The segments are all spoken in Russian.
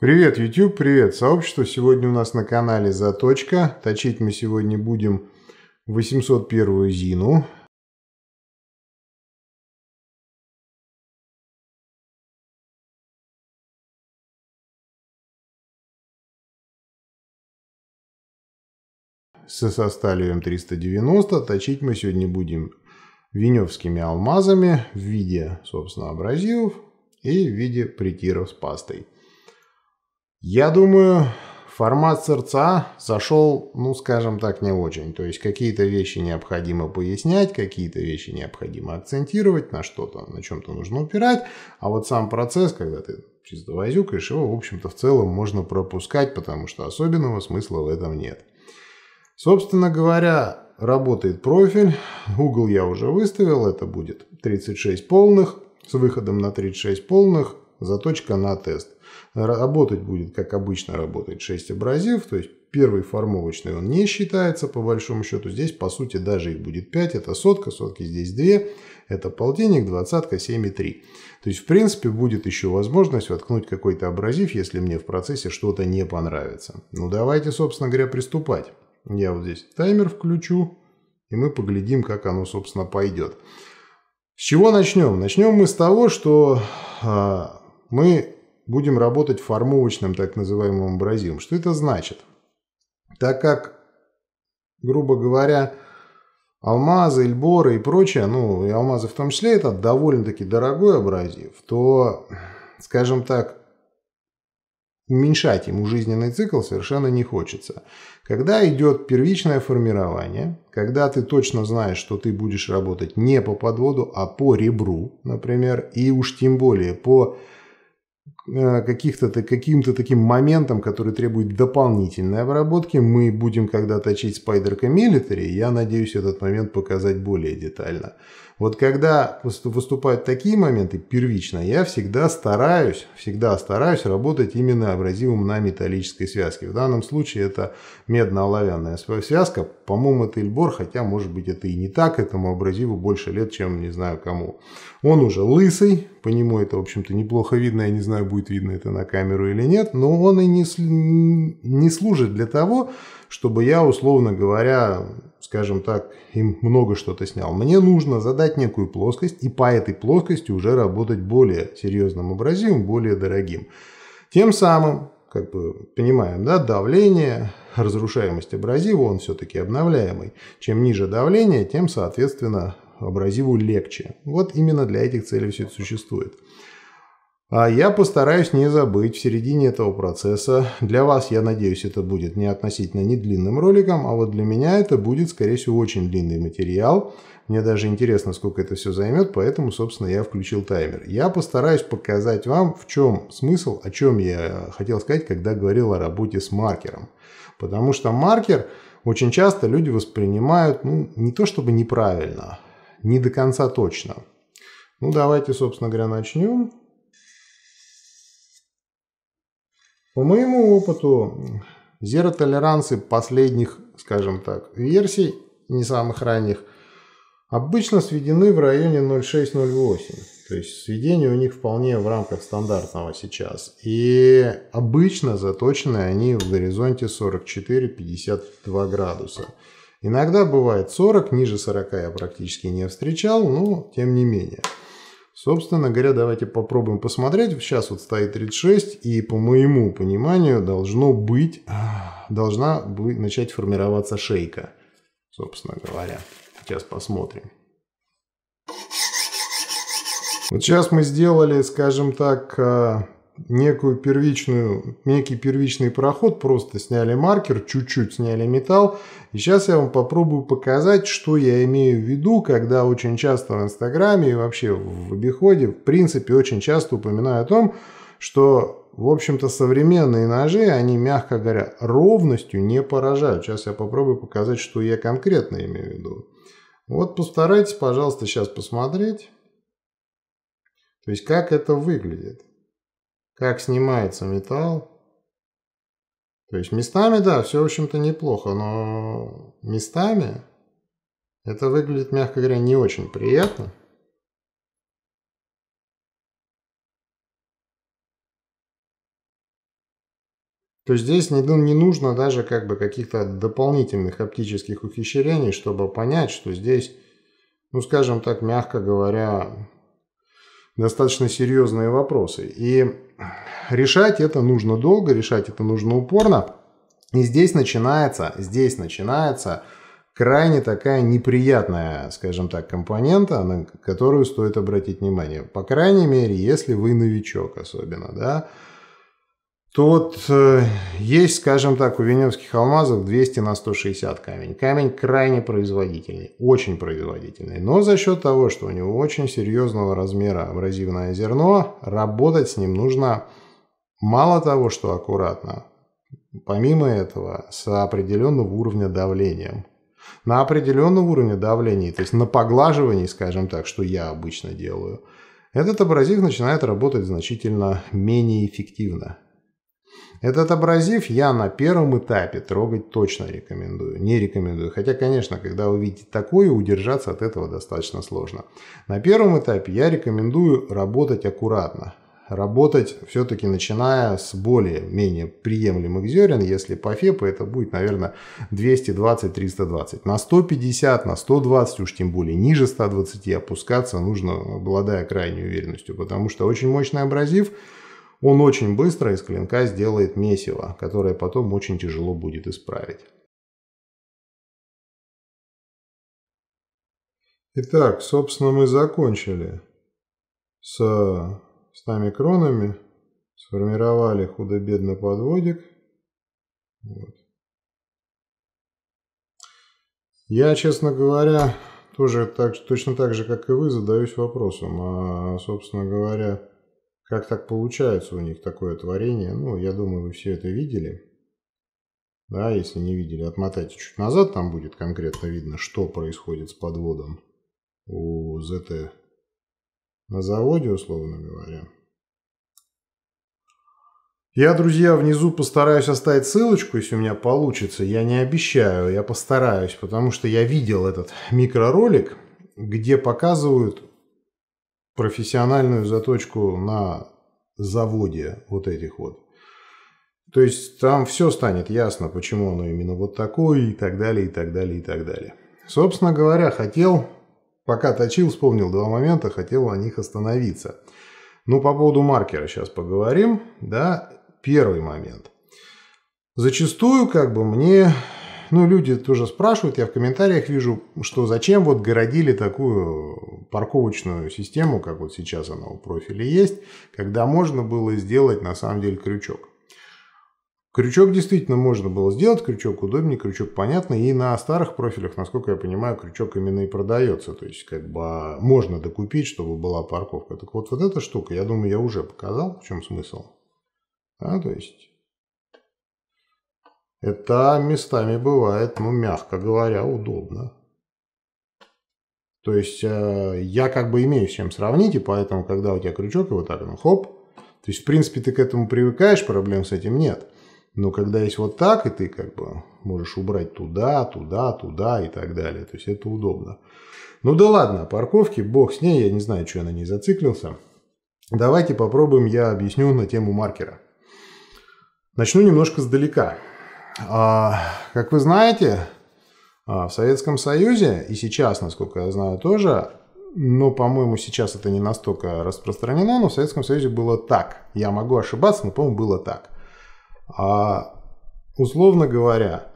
Привет, YouTube, привет, сообщество. Сегодня у нас на канале Заточка. Точить мы сегодня будем 801 Зину. Со состалью М390 точить мы сегодня будем веневскими алмазами в виде, собственно, абразивов и в виде притиров с пастой. Я думаю, формат сердца зашел, ну, скажем так, не очень. То есть какие-то вещи необходимо пояснять, какие-то вещи необходимо акцентировать на что-то, на чем-то нужно упирать. А вот сам процесс, когда ты чисто возюкаешь, его, в общем-то, в целом можно пропускать, потому что особенного смысла в этом нет. Собственно говоря, работает профиль. Угол я уже выставил, это будет 36 полных с выходом на 36 полных заточка на тест. Работать будет, как обычно работает 6 абразив, то есть первый формовочный он не считается по большому счету. Здесь, по сути, даже их будет 5. Это сотка, сотки здесь 2. Это полтинник, двадцатка, 7 и 3. То есть, в принципе, будет еще возможность воткнуть какой-то абразив, если мне в процессе что-то не понравится. Ну, давайте, собственно говоря, приступать. Я вот здесь таймер включу, и мы поглядим, как оно, собственно, пойдет. С чего начнем? Начнем мы с того, что а, мы будем работать формовочным так называемым абразивом. Что это значит? Так как, грубо говоря, алмазы, эльборы и прочее, ну и алмазы в том числе, это довольно-таки дорогой абразив, то, скажем так, уменьшать ему жизненный цикл совершенно не хочется. Когда идет первичное формирование, когда ты точно знаешь, что ты будешь работать не по подводу, а по ребру, например, и уж тем более по Э, каких-то каким-то таким моментом, который требует дополнительной обработки, мы будем когда точить Spider Military, я надеюсь этот момент показать более детально. Вот когда выступают такие моменты первично, я всегда стараюсь, всегда стараюсь работать именно абразивом на металлической связке. В данном случае это медно-оловянная связка. По-моему, это Эльбор, хотя, может быть, это и не так. Этому абразиву больше лет, чем не знаю кому. Он уже лысый, по нему это, в общем-то, неплохо видно. Я не знаю, будет видно это на камеру или нет. Но он и не, не служит для того, чтобы чтобы я, условно говоря, скажем так, им много что-то снял. Мне нужно задать некую плоскость и по этой плоскости уже работать более серьезным абразивом, более дорогим. Тем самым, как бы понимаем, да, давление, разрушаемость абразива, он все-таки обновляемый. Чем ниже давление, тем, соответственно, абразиву легче. Вот именно для этих целей все это существует. А я постараюсь не забыть в середине этого процесса. Для вас, я надеюсь, это будет не относительно не длинным роликом, а вот для меня это будет, скорее всего, очень длинный материал. Мне даже интересно, сколько это все займет, поэтому, собственно, я включил таймер. Я постараюсь показать вам, в чем смысл, о чем я хотел сказать, когда говорил о работе с маркером. Потому что маркер очень часто люди воспринимают, ну, не то чтобы неправильно, не до конца точно. Ну, давайте, собственно говоря, начнем. По моему опыту, зеротолерансы последних, скажем так, версий, не самых ранних, обычно сведены в районе 0,6-0,8. То есть сведение у них вполне в рамках стандартного сейчас. И обычно заточены они в горизонте 44-52 градуса. Иногда бывает 40, ниже 40 я практически не встречал, но тем не менее. Собственно говоря, давайте попробуем посмотреть. Сейчас вот стоит 36, и по моему пониманию должно быть, а, должна быть, начать формироваться шейка, собственно говоря. Сейчас посмотрим. Вот сейчас мы сделали, скажем так, а, некую первичную, некий первичный проход, просто сняли маркер, чуть-чуть сняли металл, и сейчас я вам попробую показать, что я имею в виду, когда очень часто в Инстаграме и вообще в обиходе, в принципе, очень часто упоминаю о том, что, в общем-то, современные ножи, они, мягко говоря, ровностью не поражают. Сейчас я попробую показать, что я конкретно имею в виду. Вот постарайтесь, пожалуйста, сейчас посмотреть. То есть, как это выглядит. Как снимается металл. То есть местами, да, все, в общем-то, неплохо, но местами это выглядит, мягко говоря, не очень приятно. То есть здесь не, ну, не нужно даже как бы каких-то дополнительных оптических ухищрений, чтобы понять, что здесь, ну скажем так, мягко говоря, достаточно серьезные вопросы. И решать это нужно долго, решать это нужно упорно. И здесь начинается, здесь начинается крайне такая неприятная, скажем так, компонента, на которую стоит обратить внимание. По крайней мере, если вы новичок особенно, да, то вот э, есть, скажем так, у веневских алмазов 200 на 160 камень. Камень крайне производительный, очень производительный. Но за счет того, что у него очень серьезного размера абразивное зерно, работать с ним нужно мало того, что аккуратно, помимо этого, с определенного уровня давлением. На определенном уровне давления, то есть на поглаживании, скажем так, что я обычно делаю, этот абразив начинает работать значительно менее эффективно. Этот абразив я на первом этапе трогать точно рекомендую, не рекомендую. Хотя, конечно, когда увидите видите такое, удержаться от этого достаточно сложно. На первом этапе я рекомендую работать аккуратно. Работать все-таки начиная с более-менее приемлемых зерен. Если по ФЕПу это будет, наверное, 220-320. На 150, на 120, уж тем более ниже 120 опускаться нужно, обладая крайней уверенностью. Потому что очень мощный абразив – он очень быстро из клинка сделает месиво, которое потом очень тяжело будет исправить. Итак, собственно, мы закончили с нами кронами, сформировали худо-бедно подводик. Вот. Я, честно говоря, тоже так, точно так же, как и вы, задаюсь вопросом, а, собственно говоря, как так получается у них такое творение? Ну, я думаю, вы все это видели. Да, если не видели, отмотайте чуть назад, там будет конкретно видно, что происходит с подводом у ЗТ на заводе, условно говоря. Я, друзья, внизу постараюсь оставить ссылочку, если у меня получится. Я не обещаю, я постараюсь, потому что я видел этот микроролик, где показывают профессиональную заточку на заводе вот этих вот. То есть там все станет ясно, почему оно именно вот такое и так далее, и так далее, и так далее. Собственно говоря, хотел, пока точил, вспомнил два момента, хотел о них остановиться. Ну, по поводу маркера сейчас поговорим, да, первый момент. Зачастую, как бы, мне ну, люди тоже спрашивают, я в комментариях вижу, что зачем вот городили такую парковочную систему, как вот сейчас она у профиля есть, когда можно было сделать на самом деле крючок. Крючок действительно можно было сделать, крючок удобнее, крючок понятный. и на старых профилях, насколько я понимаю, крючок именно и продается, то есть как бы можно докупить, чтобы была парковка. Так вот, вот эта штука, я думаю, я уже показал, в чем смысл. А, то есть это местами бывает, ну, мягко говоря, удобно. То есть э, я как бы имею с чем сравнить, и поэтому, когда у тебя крючок, и вот так, ну, хоп. То есть, в принципе, ты к этому привыкаешь, проблем с этим нет. Но когда есть вот так, и ты как бы можешь убрать туда, туда, туда и так далее. То есть это удобно. Ну да ладно, парковки, бог с ней, я не знаю, что я на ней зациклился. Давайте попробуем, я объясню на тему маркера. Начну немножко сдалека. А, как вы знаете, а, в Советском Союзе и сейчас, насколько я знаю, тоже, но, ну, по-моему, сейчас это не настолько распространено, но в Советском Союзе было так. Я могу ошибаться, но, по-моему, было так. А, условно говоря,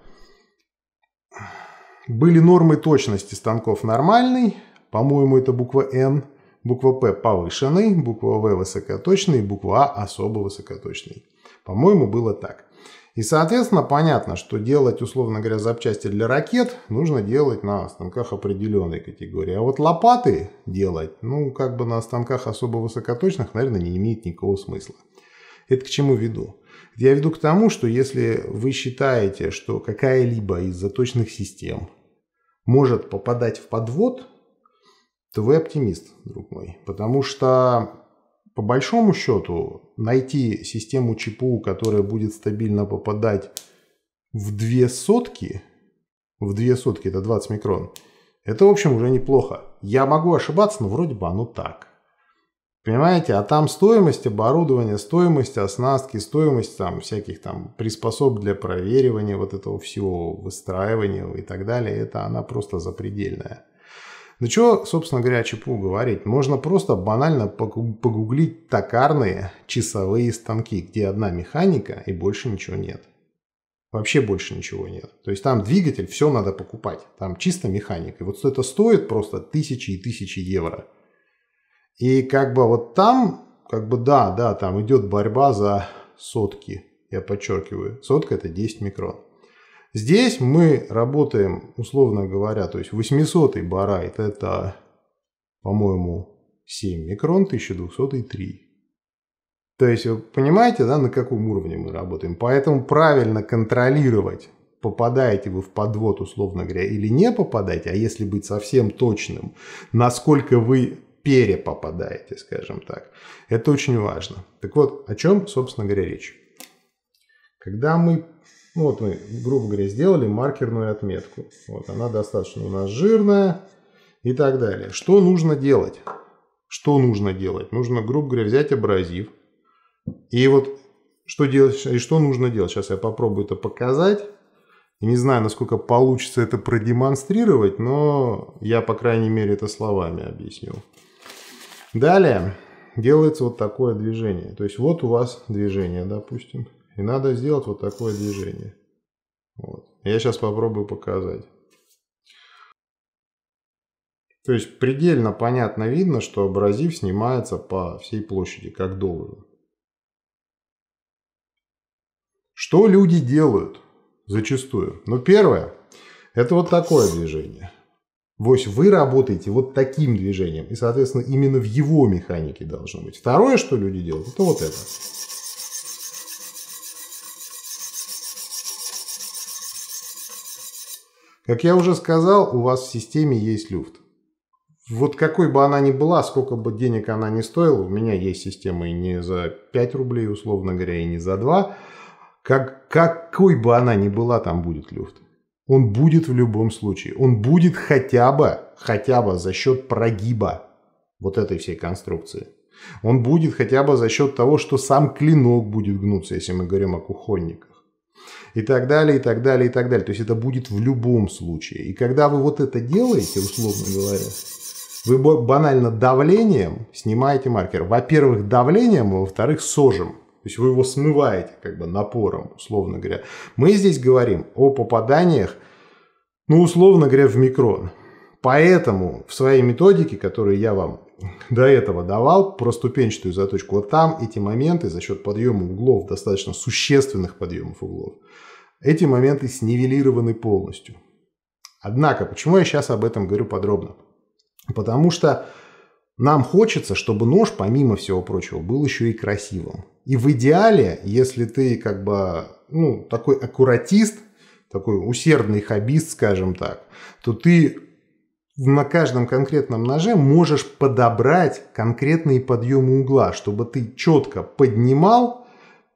были нормы точности станков нормальной, по-моему, это буква Н, буква П повышенный, буква В высокоточный, буква А особо высокоточный. По-моему, было так. И, соответственно, понятно, что делать, условно говоря, запчасти для ракет нужно делать на станках определенной категории. А вот лопаты делать, ну, как бы на станках особо высокоточных, наверное, не имеет никакого смысла. Это к чему веду? Я веду к тому, что если вы считаете, что какая-либо из заточных систем может попадать в подвод, то вы оптимист, друг мой. Потому что по большому счету найти систему ЧПУ, которая будет стабильно попадать в две сотки, в две сотки это 20 микрон, это, в общем, уже неплохо. Я могу ошибаться, но вроде бы оно так. Понимаете, а там стоимость оборудования, стоимость оснастки, стоимость там всяких там приспособ для проверивания вот этого всего, выстраивания и так далее, это она просто запредельная. Ну чего, собственно говоря, чепу говорить? Можно просто банально погуглить токарные часовые станки, где одна механика и больше ничего нет. Вообще больше ничего нет. То есть там двигатель, все надо покупать. Там чисто механика. И вот это стоит просто тысячи и тысячи евро. И как бы вот там, как бы да, да, там идет борьба за сотки. Я подчеркиваю, сотка это 10 микрон. Здесь мы работаем, условно говоря, то есть 800 барайт это, по-моему, 7 микрон, 1200 и 3. То есть вы понимаете, да, на каком уровне мы работаем. Поэтому правильно контролировать, попадаете вы в подвод, условно говоря, или не попадаете, а если быть совсем точным, насколько вы перепопадаете, скажем так. Это очень важно. Так вот, о чем, собственно говоря, речь. Когда мы ну, вот мы, грубо говоря, сделали маркерную отметку. Вот она достаточно у нас жирная и так далее. Что нужно делать? Что нужно делать? Нужно, грубо говоря, взять абразив. И вот что делать и что нужно делать? Сейчас я попробую это показать. Я не знаю, насколько получится это продемонстрировать, но я, по крайней мере, это словами объясню. Далее делается вот такое движение. То есть вот у вас движение, допустим. И надо сделать вот такое движение. Вот. Я сейчас попробую показать. То есть предельно понятно видно, что абразив снимается по всей площади, как должен. Что люди делают зачастую? Ну, первое, это вот такое движение. То есть вы работаете вот таким движением, и, соответственно, именно в его механике должно быть. Второе, что люди делают, это вот это. Как я уже сказал, у вас в системе есть люфт. Вот какой бы она ни была, сколько бы денег она ни стоила, у меня есть система и не за 5 рублей, условно говоря, и не за 2. Как, какой бы она ни была, там будет люфт. Он будет в любом случае. Он будет хотя бы, хотя бы за счет прогиба вот этой всей конструкции. Он будет хотя бы за счет того, что сам клинок будет гнуться, если мы говорим о кухонниках и так далее, и так далее, и так далее. То есть это будет в любом случае. И когда вы вот это делаете, условно говоря, вы банально давлением снимаете маркер. Во-первых, давлением, а во-вторых, сожем. То есть вы его смываете как бы напором, условно говоря. Мы здесь говорим о попаданиях, ну, условно говоря, в микрон. Поэтому в своей методике, которую я вам до этого давал про ступенчатую заточку. Вот там эти моменты за счет подъема углов, достаточно существенных подъемов углов, эти моменты снивелированы полностью. Однако, почему я сейчас об этом говорю подробно? Потому что нам хочется, чтобы нож, помимо всего прочего, был еще и красивым. И в идеале, если ты как бы ну, такой аккуратист, такой усердный хоббист, скажем так, то ты на каждом конкретном ноже можешь подобрать конкретные подъемы угла, чтобы ты четко поднимал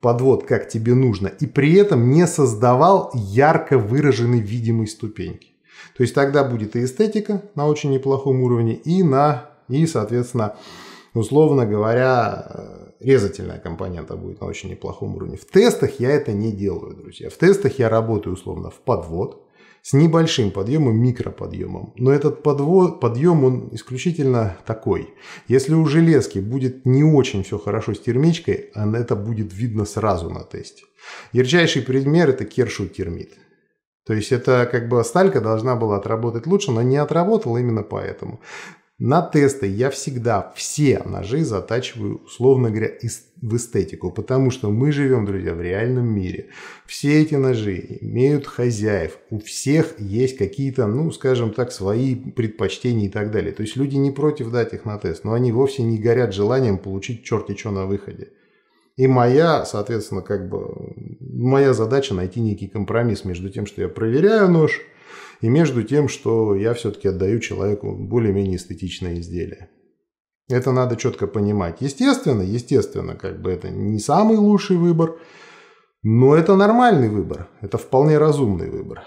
подвод, как тебе нужно, и при этом не создавал ярко выраженной видимой ступеньки. То есть тогда будет и эстетика на очень неплохом уровне, и, на, и соответственно, условно говоря, э, резательная компонента будет на очень неплохом уровне. В тестах я это не делаю, друзья. В тестах я работаю условно в подвод, с небольшим подъемом, микроподъемом. Но этот подво- подъем, он исключительно такой. Если у железки будет не очень все хорошо с термичкой, это будет видно сразу на тесте. Ярчайший пример – это кершу термит. То есть это как бы сталька должна была отработать лучше, но не отработала именно поэтому. На тесты я всегда все ножи затачиваю, условно говоря, в эстетику, потому что мы живем, друзья, в реальном мире. Все эти ножи имеют хозяев, у всех есть какие-то, ну, скажем так, свои предпочтения и так далее. То есть люди не против дать их на тест, но они вовсе не горят желанием получить черти что на выходе. И моя, соответственно, как бы, моя задача найти некий компромисс между тем, что я проверяю нож – и между тем, что я все-таки отдаю человеку более-менее эстетичное изделие. Это надо четко понимать. Естественно, естественно, как бы это не самый лучший выбор, но это нормальный выбор, это вполне разумный выбор.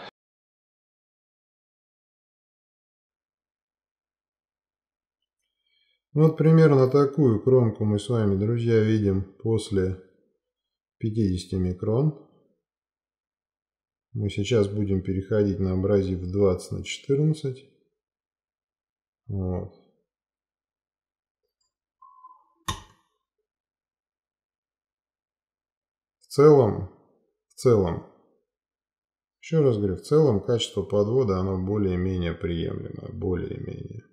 Вот примерно такую кромку мы с вами, друзья, видим после 50 микрон. Мы сейчас будем переходить на абразив 20 на 14. Вот. В целом, в целом, еще раз говорю, в целом качество подвода оно более-менее приемлемое, более-менее.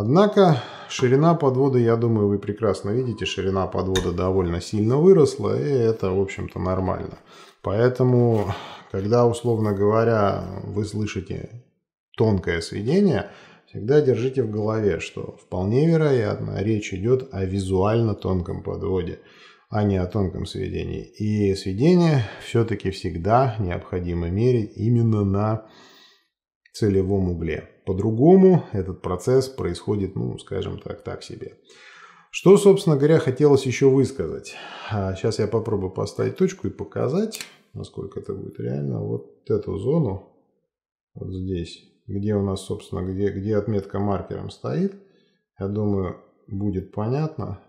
Однако ширина подвода, я думаю, вы прекрасно видите, ширина подвода довольно сильно выросла, и это, в общем-то, нормально. Поэтому, когда, условно говоря, вы слышите тонкое сведение, всегда держите в голове, что вполне вероятно речь идет о визуально тонком подводе, а не о тонком сведении. И сведение все-таки всегда необходимо мерить именно на целевом угле. По-другому этот процесс происходит, ну, скажем так, так себе. Что, собственно говоря, хотелось еще высказать. Сейчас а, я попробую поставить точку и показать, насколько это будет реально. Вот эту зону, вот здесь, где у нас, собственно, где, где отметка маркером стоит, я думаю, будет понятно.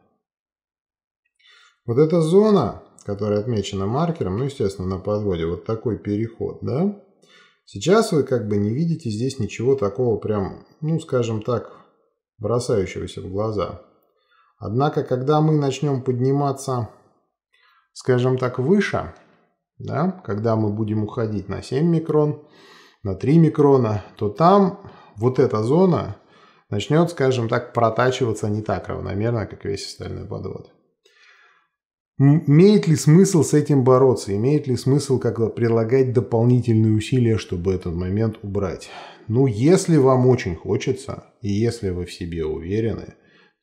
Вот эта зона, которая отмечена маркером, ну, естественно, на подводе, вот такой переход, да, Сейчас вы как бы не видите здесь ничего такого прям, ну скажем так, бросающегося в глаза. Однако, когда мы начнем подниматься, скажем так, выше, да, когда мы будем уходить на 7 микрон, на 3 микрона, то там вот эта зона начнет, скажем так, протачиваться не так равномерно, как весь остальной подвод имеет ли смысл с этим бороться? Имеет ли смысл как-то прилагать дополнительные усилия, чтобы этот момент убрать? Ну, если вам очень хочется, и если вы в себе уверены,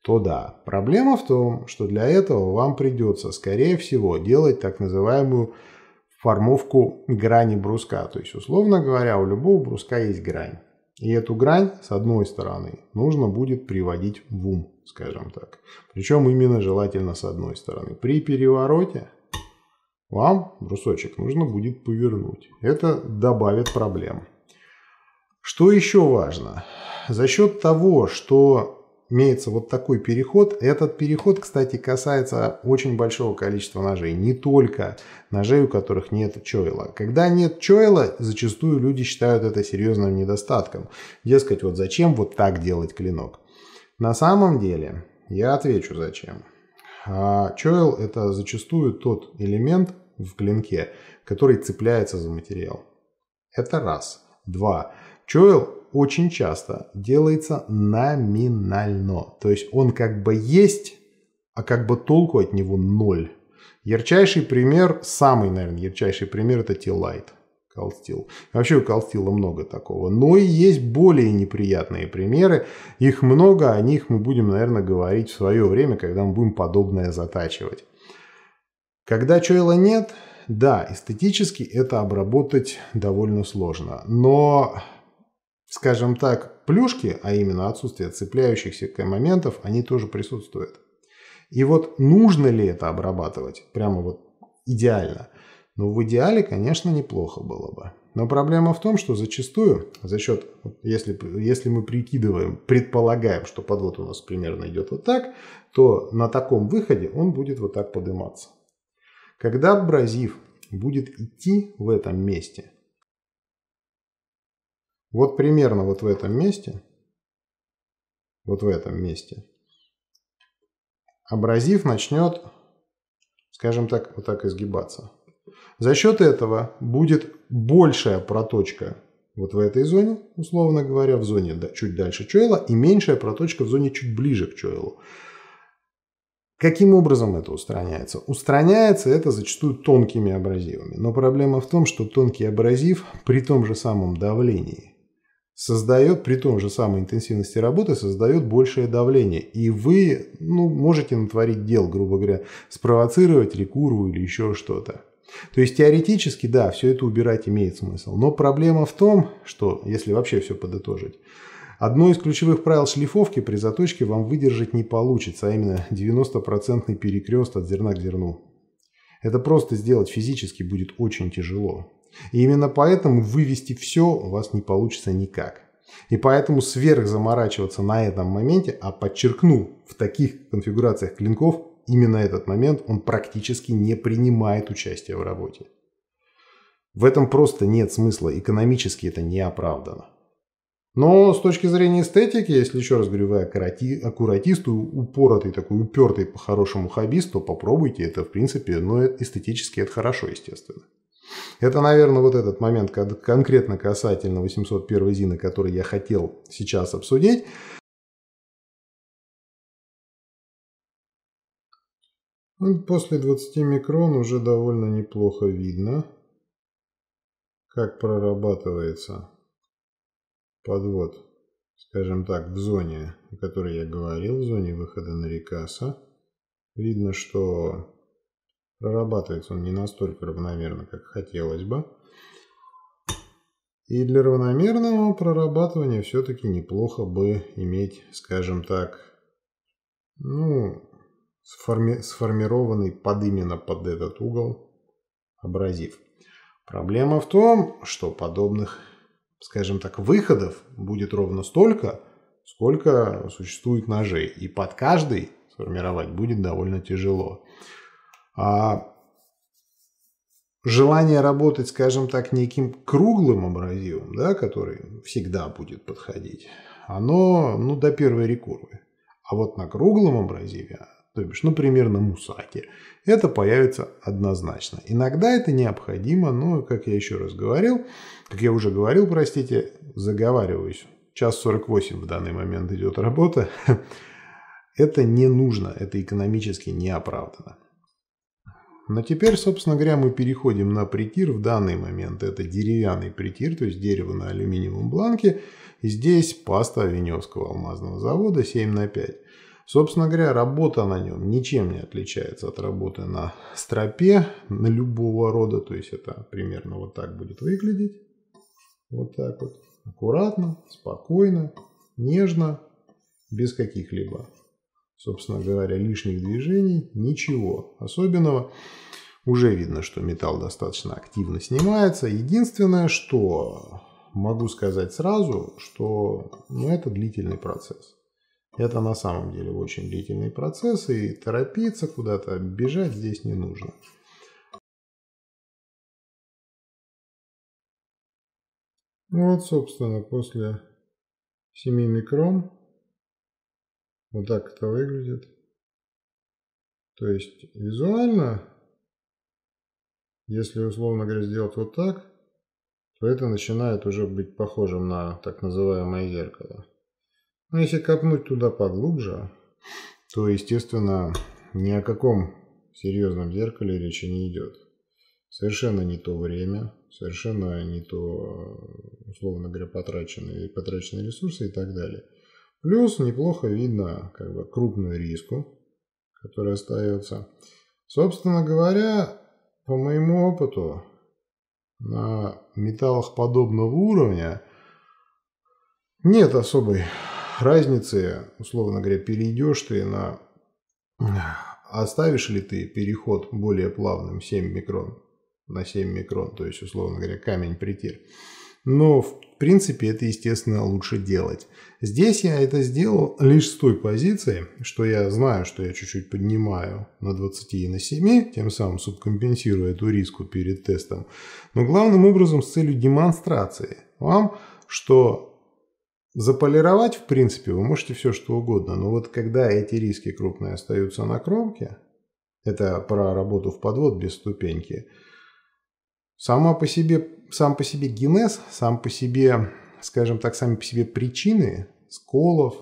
то да. Проблема в том, что для этого вам придется, скорее всего, делать так называемую формовку грани бруска. То есть, условно говоря, у любого бруска есть грань. И эту грань, с одной стороны, нужно будет приводить в ум, скажем так. Причем именно желательно с одной стороны. При перевороте вам брусочек нужно будет повернуть. Это добавит проблем. Что еще важно? За счет того, что имеется вот такой переход. Этот переход, кстати, касается очень большого количества ножей, не только ножей, у которых нет чойла. Когда нет чойла, зачастую люди считают это серьезным недостатком. Дескать, вот зачем вот так делать клинок? На самом деле, я отвечу зачем. А чойл – это зачастую тот элемент в клинке, который цепляется за материал. Это раз. Два. Чойл очень часто делается номинально. То есть он как бы есть, а как бы толку от него ноль. Ярчайший пример, самый, наверное, ярчайший пример это T-Light. Колстил. Вообще у Колстила много такого. Но и есть более неприятные примеры. Их много, о них мы будем, наверное, говорить в свое время, когда мы будем подобное затачивать. Когда чойла нет, да, эстетически это обработать довольно сложно. Но Скажем так, плюшки, а именно отсутствие цепляющихся моментов, они тоже присутствуют. И вот нужно ли это обрабатывать прямо вот идеально? Ну, в идеале, конечно, неплохо было бы. Но проблема в том, что зачастую за счет, если, если мы прикидываем, предполагаем, что подвод у нас примерно идет вот так, то на таком выходе он будет вот так подниматься. Когда абразив будет идти в этом месте – вот примерно вот в этом месте, вот в этом месте, абразив начнет, скажем так, вот так изгибаться. За счет этого будет большая проточка вот в этой зоне, условно говоря, в зоне чуть дальше чойла, и меньшая проточка в зоне чуть ближе к чойлу. Каким образом это устраняется? Устраняется это зачастую тонкими абразивами. Но проблема в том, что тонкий абразив при том же самом давлении создает, при том же самой интенсивности работы, создает большее давление. И вы ну, можете натворить дел, грубо говоря, спровоцировать рекурву или еще что-то. То есть теоретически, да, все это убирать имеет смысл. Но проблема в том, что, если вообще все подытожить, одно из ключевых правил шлифовки при заточке вам выдержать не получится, а именно 90% перекрест от зерна к зерну. Это просто сделать физически будет очень тяжело. И именно поэтому вывести все у вас не получится никак. И поэтому сверх заморачиваться на этом моменте, а подчеркну, в таких конфигурациях клинков именно этот момент он практически не принимает участие в работе. В этом просто нет смысла, экономически это не оправдано. Но с точки зрения эстетики, если еще раз говорю, вы аккуратист, упоротый такой, упертый по-хорошему хоббист, то попробуйте это, в принципе, но ну, э, эстетически это хорошо, естественно. Это, наверное, вот этот момент конкретно касательно 801 Зина, который я хотел сейчас обсудить. Ну, после 20 микрон уже довольно неплохо видно, как прорабатывается подвод, скажем так, в зоне, о которой я говорил, в зоне выхода на рекаса. Видно, что Прорабатывается он не настолько равномерно, как хотелось бы. И для равномерного прорабатывания все-таки неплохо бы иметь, скажем так, ну, сформи сформированный под именно под этот угол абразив. Проблема в том, что подобных, скажем так, выходов будет ровно столько, сколько существует ножей. И под каждый сформировать будет довольно тяжело. А желание работать, скажем так, неким круглым абразивом, да, который всегда будет подходить, оно ну, до первой рекурвы. А вот на круглом абразиве, то бишь, ну, примерно мусаке, это появится однозначно. Иногда это необходимо, но, как я еще раз говорил, как я уже говорил, простите, заговариваюсь, час 48 в данный момент идет работа, это не нужно, это экономически неоправданно. Но теперь, собственно говоря, мы переходим на притир. В данный момент это деревянный притир, то есть дерево на алюминиевом бланке. здесь паста Веневского алмазного завода 7 на 5. Собственно говоря, работа на нем ничем не отличается от работы на стропе, на любого рода. То есть это примерно вот так будет выглядеть. Вот так вот. Аккуратно, спокойно, нежно, без каких-либо собственно говоря, лишних движений, ничего особенного. Уже видно, что металл достаточно активно снимается. Единственное, что могу сказать сразу, что ну, это длительный процесс. Это на самом деле очень длительный процесс, и торопиться куда-то, бежать здесь не нужно. Вот, собственно, после 7 микрон вот так это выглядит. То есть визуально, если условно говоря сделать вот так, то это начинает уже быть похожим на так называемое зеркало. Но если копнуть туда поглубже, то, естественно, ни о каком серьезном зеркале речи не идет. Совершенно не то время, совершенно не то, условно говоря, потраченные, потраченные ресурсы и так далее – Плюс неплохо видно как бы, крупную риску, которая остается. Собственно говоря, по моему опыту, на металлах подобного уровня нет особой разницы, условно говоря, перейдешь ты на... Оставишь ли ты переход более плавным 7 микрон на 7 микрон, то есть, условно говоря, камень притер. Но в в принципе, это, естественно, лучше делать. Здесь я это сделал лишь с той позиции, что я знаю, что я чуть-чуть поднимаю на 20 и на 7, тем самым субкомпенсируя эту риску перед тестом, но главным образом с целью демонстрации вам, что заполировать, в принципе, вы можете все что угодно, но вот когда эти риски крупные остаются на кромке, это про работу в подвод без ступеньки – Сама по себе, сам по себе генез, сам по себе, скажем так, сами по себе причины сколов,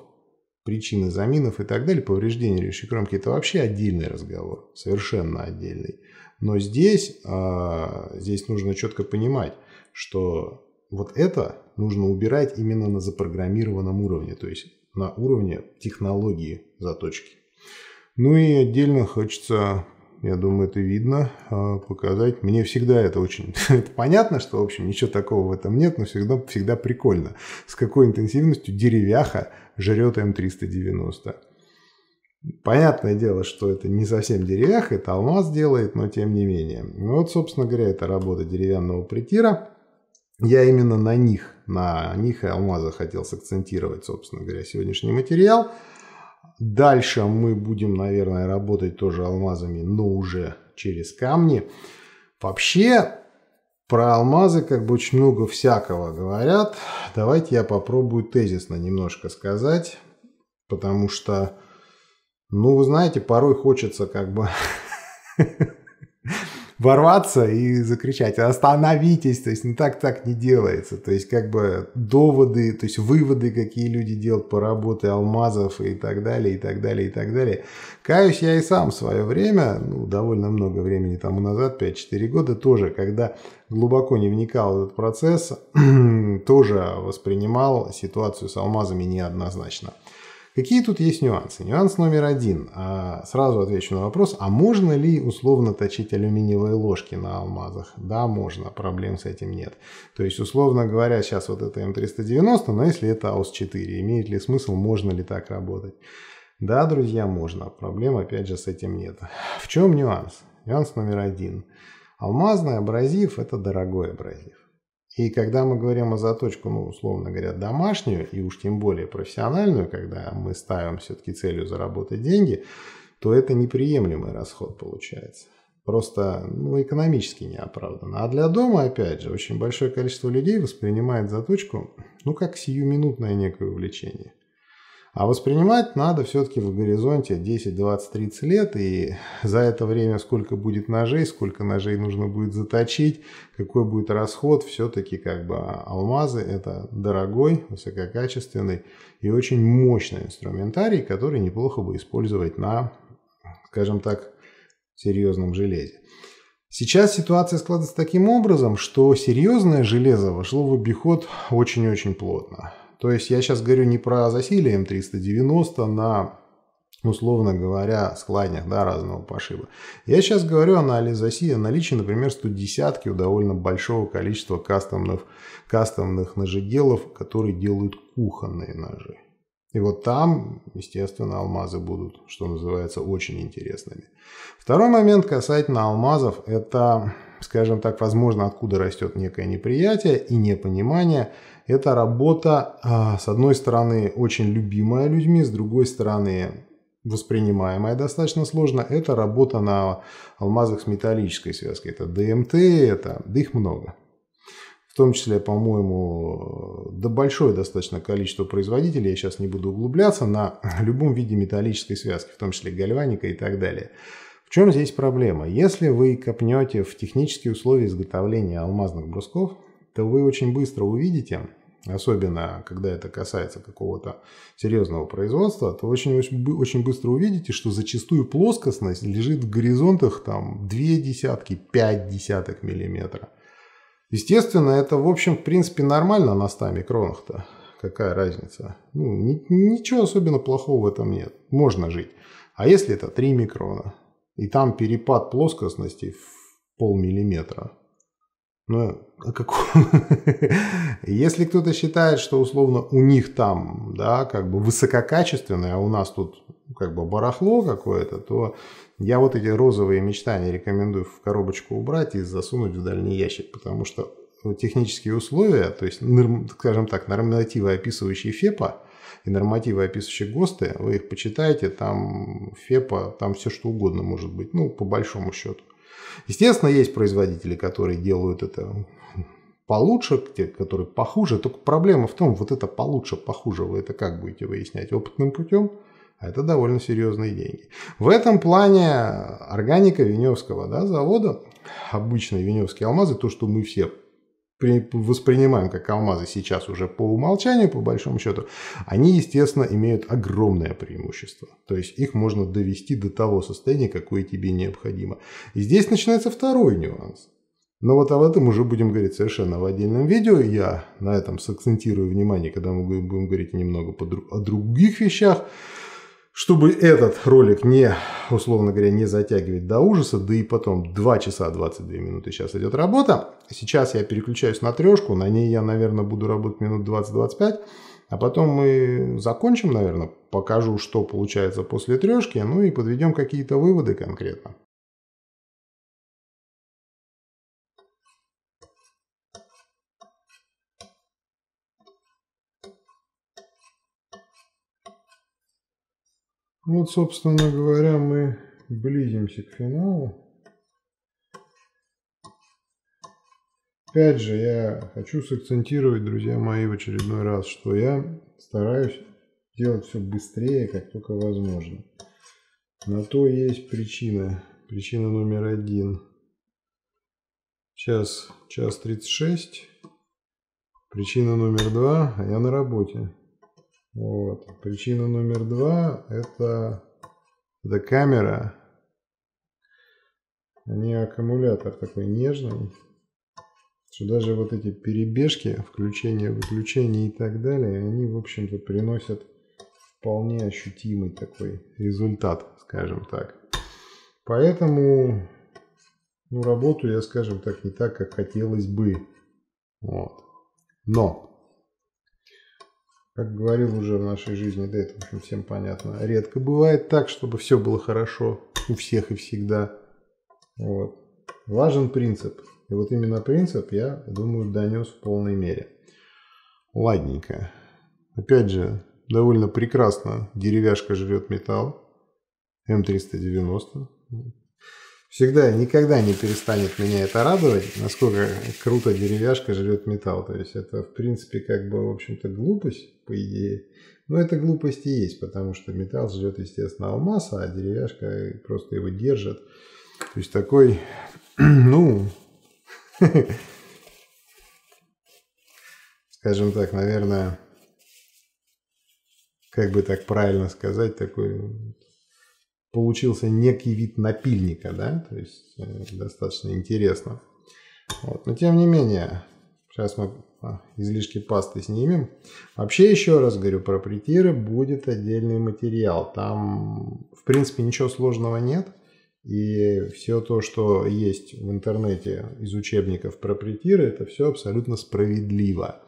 причины заминов и так далее, повреждения речевой кромки – это вообще отдельный разговор, совершенно отдельный. Но здесь, а, здесь нужно четко понимать, что вот это нужно убирать именно на запрограммированном уровне, то есть на уровне технологии заточки. Ну и отдельно хочется я думаю, это видно, а, показать. Мне всегда это очень... это понятно, что, в общем, ничего такого в этом нет, но всегда, всегда прикольно, с какой интенсивностью деревяха жрет М390. Понятное дело, что это не совсем деревяха, это алмаз делает, но тем не менее. Ну вот, собственно говоря, это работа деревянного притира. Я именно на них, на них и алмаза хотел сакцентировать, собственно говоря, сегодняшний материал – Дальше мы будем, наверное, работать тоже алмазами, но уже через камни. Вообще, про алмазы как бы очень много всякого говорят. Давайте я попробую тезисно немножко сказать, потому что, ну, вы знаете, порой хочется как бы ворваться и закричать «Остановитесь!» То есть, ну так так не делается. То есть, как бы доводы, то есть выводы, какие люди делают по работе алмазов и так далее, и так далее, и так далее. Каюсь я и сам в свое время, ну, довольно много времени тому назад, 5-4 года тоже, когда глубоко не вникал в этот процесс, тоже воспринимал ситуацию с алмазами неоднозначно. Какие тут есть нюансы? Нюанс номер один. А, сразу отвечу на вопрос, а можно ли условно точить алюминиевые ложки на алмазах? Да, можно, проблем с этим нет. То есть, условно говоря, сейчас вот это М390, но если это АУС-4, имеет ли смысл, можно ли так работать? Да, друзья, можно. Проблем, опять же, с этим нет. В чем нюанс? Нюанс номер один. Алмазный абразив – это дорогой абразив. И когда мы говорим о заточку, ну, условно говоря, домашнюю, и уж тем более профессиональную, когда мы ставим все-таки целью заработать деньги, то это неприемлемый расход получается. Просто ну, экономически неоправданно. А для дома, опять же, очень большое количество людей воспринимает заточку ну, как сиюминутное некое увлечение – а воспринимать надо все-таки в горизонте 10, 20, 30 лет, и за это время сколько будет ножей, сколько ножей нужно будет заточить, какой будет расход, все-таки как бы алмазы это дорогой, высококачественный и очень мощный инструментарий, который неплохо бы использовать на, скажем так, серьезном железе. Сейчас ситуация складывается таким образом, что серьезное железо вошло в обиход очень-очень плотно. То есть я сейчас говорю не про засилие М390 на условно говоря, складнях да, разного пошиба. Я сейчас говорю о нализоси, о наличии, например, 110 у довольно большого количества кастомных, кастомных ножеделов, которые делают кухонные ножи. И вот там, естественно, алмазы будут, что называется, очень интересными. Второй момент касательно алмазов, это, скажем так, возможно, откуда растет некое неприятие и непонимание – это работа, а, с одной стороны, очень любимая людьми, с другой стороны, воспринимаемая достаточно сложно. Это работа на алмазах с металлической связкой. Это ДМТ, это, да их много. В том числе, по-моему, да большое достаточно количество производителей, я сейчас не буду углубляться, на любом виде металлической связки, в том числе гальваника и так далее. В чем здесь проблема? Если вы копнете в технические условия изготовления алмазных брусков, то вы очень быстро увидите, особенно когда это касается какого-то серьезного производства, то очень, очень, быстро увидите, что зачастую плоскостность лежит в горизонтах там 2 десятки, 5 десятых миллиметра. Естественно, это, в общем, в принципе, нормально на 100 микронах-то. Какая разница? Ну, ни, ничего особенно плохого в этом нет. Можно жить. А если это 3 микрона, и там перепад плоскостности в полмиллиметра, ну, а как... Если кто-то считает, что условно у них там, да, как бы высококачественное, а у нас тут как бы барахло какое-то, то я вот эти розовые мечтания рекомендую в коробочку убрать и засунуть в дальний ящик, потому что ну, технические условия, то есть, скажем так, нормативы, описывающие ФЕПа, и нормативы, описывающие ГОСТы, вы их почитаете, там ФЕПа, там все что угодно может быть, ну, по большому счету. Естественно, есть производители, которые делают это получше, те, которые похуже. Только проблема в том, вот это получше, похуже, вы это как будете выяснять? Опытным путем? А это довольно серьезные деньги. В этом плане органика Веневского да, завода, обычные Веневские алмазы, то, что мы все воспринимаем как алмазы сейчас уже по умолчанию, по большому счету, они, естественно, имеют огромное преимущество. То есть их можно довести до того состояния, какое тебе необходимо. И здесь начинается второй нюанс. Но вот об этом уже будем говорить совершенно в отдельном видео. Я на этом сакцентирую внимание, когда мы будем говорить немного о других вещах. Чтобы этот ролик не, условно говоря, не затягивать до ужаса, да и потом 2 часа 22 минуты сейчас идет работа. Сейчас я переключаюсь на трешку, на ней я, наверное, буду работать минут 20-25, а потом мы закончим, наверное, покажу, что получается после трешки, ну и подведем какие-то выводы конкретно. Ну, вот, собственно говоря, мы близимся к финалу. Опять же, я хочу сакцентировать, друзья мои, в очередной раз, что я стараюсь делать все быстрее, как только возможно. На то есть причина. Причина номер один. Сейчас час 36. Причина номер два. А я на работе. Вот. Причина номер два – это, это камера, а не аккумулятор такой нежный. Что даже вот эти перебежки, включение, выключение и так далее, они, в общем-то, приносят вполне ощутимый такой результат, скажем так. Поэтому ну, работу я, скажем так, не так, как хотелось бы. Вот. Но как говорил уже в нашей жизни, да это, в общем, всем понятно. Редко бывает так, чтобы все было хорошо у всех и всегда. Вот. Важен принцип. И вот именно принцип, я думаю, донес в полной мере. Ладненько. Опять же, довольно прекрасно деревяшка жрет металл. М390 всегда, никогда не перестанет меня это радовать, насколько круто деревяшка жрет металл. То есть это, в принципе, как бы, в общем-то, глупость, по идее. Но это глупость и есть, потому что металл жрет, естественно, алмаза, а деревяшка просто его держит. То есть такой, ну, скажем так, наверное, как бы так правильно сказать, такой получился некий вид напильника, да, то есть э, достаточно интересно. Вот. Но тем не менее, сейчас мы а, излишки пасты снимем. Вообще, еще раз говорю, про притиры будет отдельный материал. Там, в принципе, ничего сложного нет. И все то, что есть в интернете из учебников про притиры, это все абсолютно справедливо.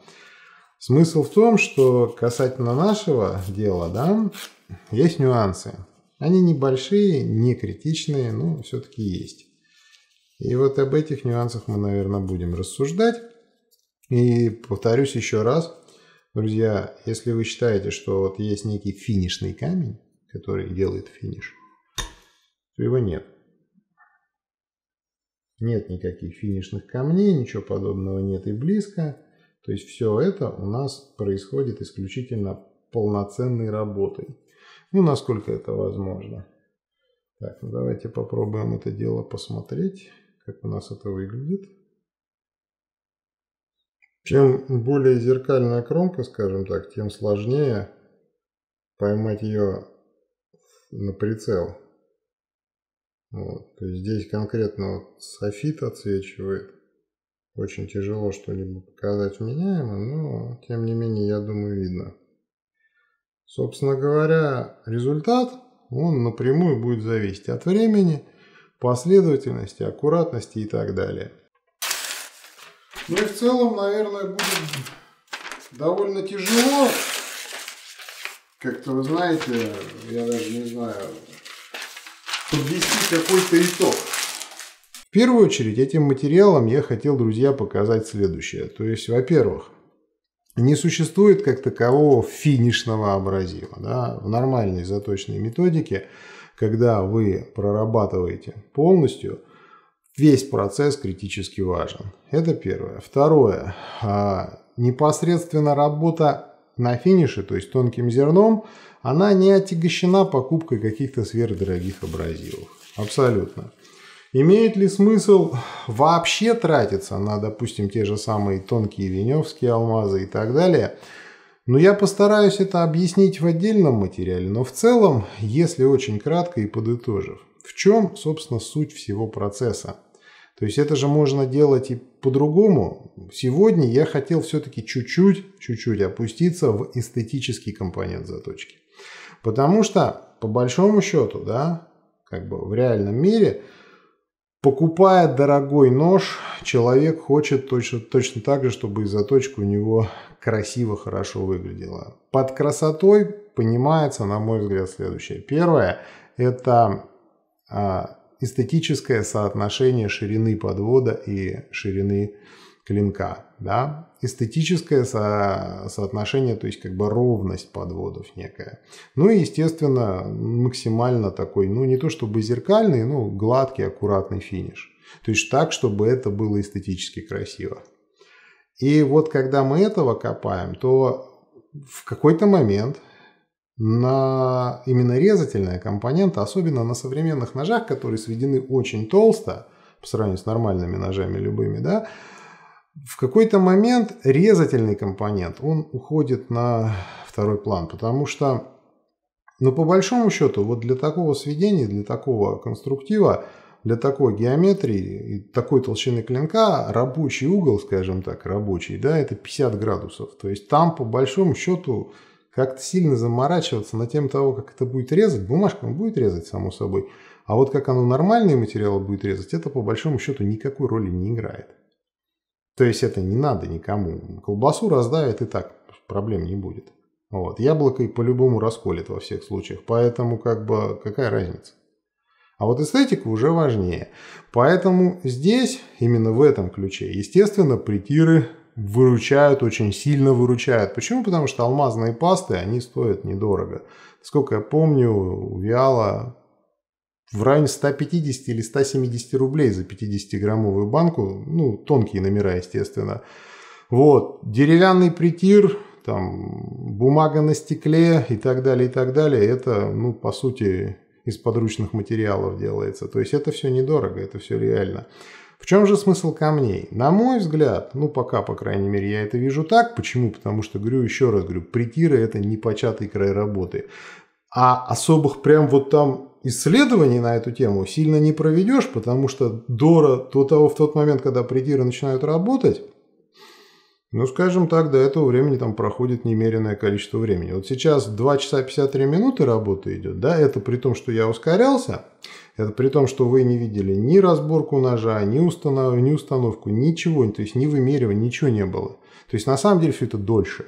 Смысл в том, что касательно нашего дела, да, есть нюансы. Они небольшие, не критичные, но все-таки есть. И вот об этих нюансах мы, наверное, будем рассуждать. И повторюсь еще раз, друзья, если вы считаете, что вот есть некий финишный камень, который делает финиш, то его нет. Нет никаких финишных камней, ничего подобного нет и близко. То есть все это у нас происходит исключительно полноценной работой ну, насколько это возможно. Так, ну давайте попробуем это дело посмотреть, как у нас это выглядит. Чем более зеркальная кромка, скажем так, тем сложнее поймать ее на прицел. Вот. То есть здесь конкретно вот софит отсвечивает. Очень тяжело что-либо показать меняемо, но тем не менее, я думаю, видно. Собственно говоря, результат, он напрямую будет зависеть от времени, последовательности, аккуратности и так далее. Ну и в целом, наверное, будет довольно тяжело. Как-то, вы знаете, я даже не знаю, подвести какой-то итог. В первую очередь этим материалом я хотел, друзья, показать следующее. То есть, во-первых, не существует как такового финишного абразива. Да? В нормальной заточной методике, когда вы прорабатываете полностью, весь процесс критически важен. Это первое. Второе. А, непосредственно работа на финише, то есть тонким зерном, она не отягощена покупкой каких-то сверхдорогих абразивов. Абсолютно. Имеет ли смысл вообще тратиться на, допустим, те же самые тонкие веневские алмазы и так далее? Но ну, я постараюсь это объяснить в отдельном материале, но в целом, если очень кратко и подытожив, в чем, собственно, суть всего процесса? То есть это же можно делать и по-другому. Сегодня я хотел все-таки чуть-чуть, чуть-чуть опуститься в эстетический компонент заточки. Потому что, по большому счету, да, как бы в реальном мире – Покупая дорогой нож, человек хочет точно, точно так же, чтобы и заточка у него красиво, хорошо выглядела. Под красотой понимается, на мой взгляд, следующее. Первое – это а, эстетическое соотношение ширины подвода и ширины э, клинка, да, эстетическое со соотношение, то есть как бы ровность подводов некая. Ну и, естественно, максимально такой, ну не то чтобы зеркальный, но гладкий, аккуратный финиш. То есть так, чтобы это было эстетически красиво. И вот когда мы этого копаем, то в какой-то момент на именно резательная компонента, особенно на современных ножах, которые сведены очень толсто, по сравнению с нормальными ножами любыми, да, в какой-то момент резательный компонент, он уходит на второй план, потому что, ну, по большому счету, вот для такого сведения, для такого конструктива, для такой геометрии и такой толщины клинка рабочий угол, скажем так, рабочий, да, это 50 градусов. То есть там, по большому счету, как-то сильно заморачиваться на тем того, как это будет резать, бумажка он будет резать, само собой, а вот как оно нормальные материалы будет резать, это по большому счету никакой роли не играет. То есть это не надо никому. Колбасу раздавят и так проблем не будет. Вот. Яблоко и по-любому расколет во всех случаях. Поэтому как бы какая разница? А вот эстетика уже важнее. Поэтому здесь, именно в этом ключе, естественно, притиры выручают, очень сильно выручают. Почему? Потому что алмазные пасты, они стоят недорого. Сколько я помню, у Виала в районе 150 или 170 рублей за 50-граммовую банку, ну, тонкие номера, естественно. Вот, деревянный притир, там, бумага на стекле и так далее, и так далее, это, ну, по сути, из подручных материалов делается. То есть это все недорого, это все реально. В чем же смысл камней? На мой взгляд, ну пока, по крайней мере, я это вижу так. Почему? Потому что, говорю еще раз, говорю, притиры это непочатый край работы. А особых прям вот там исследований на эту тему сильно не проведешь, потому что Дора до того, в тот момент, когда придиры начинают работать, ну, скажем так, до этого времени там проходит немеренное количество времени. Вот сейчас 2 часа 53 минуты работа идет, да, это при том, что я ускорялся, это при том, что вы не видели ни разборку ножа, ни, установ... ни установку, ничего, то есть ни вымеривания, ничего не было. То есть на самом деле все это дольше.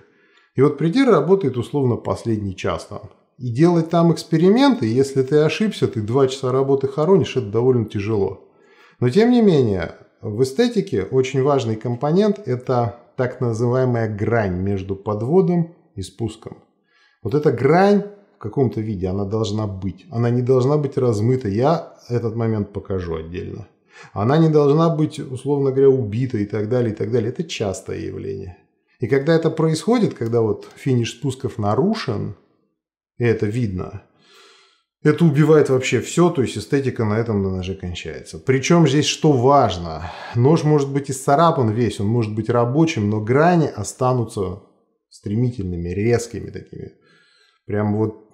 И вот придир работает условно последний час там, и делать там эксперименты, если ты ошибся, ты два часа работы хоронишь, это довольно тяжело. Но тем не менее, в эстетике очень важный компонент – это так называемая грань между подводом и спуском. Вот эта грань в каком-то виде, она должна быть. Она не должна быть размыта. Я этот момент покажу отдельно. Она не должна быть, условно говоря, убита и так далее, и так далее. Это частое явление. И когда это происходит, когда вот финиш спусков нарушен – и это видно. Это убивает вообще все, то есть эстетика на этом на ноже кончается. Причем здесь что важно, нож может быть исцарапан весь, он может быть рабочим, но грани останутся стремительными, резкими такими, прям вот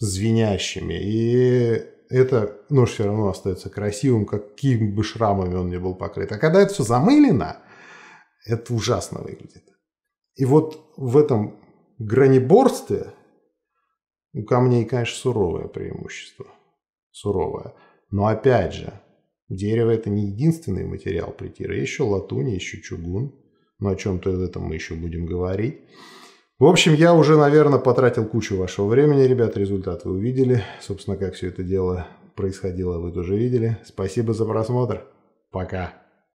звенящими. И это нож все равно остается красивым, каким бы шрамами он не был покрыт. А когда это все замылено, это ужасно выглядит. И вот в этом граниборстве у камней, конечно, суровое преимущество. Суровое. Но опять же, дерево это не единственный материал притира. Еще латунь, еще чугун. Но ну, о чем-то в этом мы еще будем говорить. В общем, я уже, наверное, потратил кучу вашего времени, ребят. Результат вы увидели. Собственно, как все это дело происходило, вы тоже видели. Спасибо за просмотр. Пока.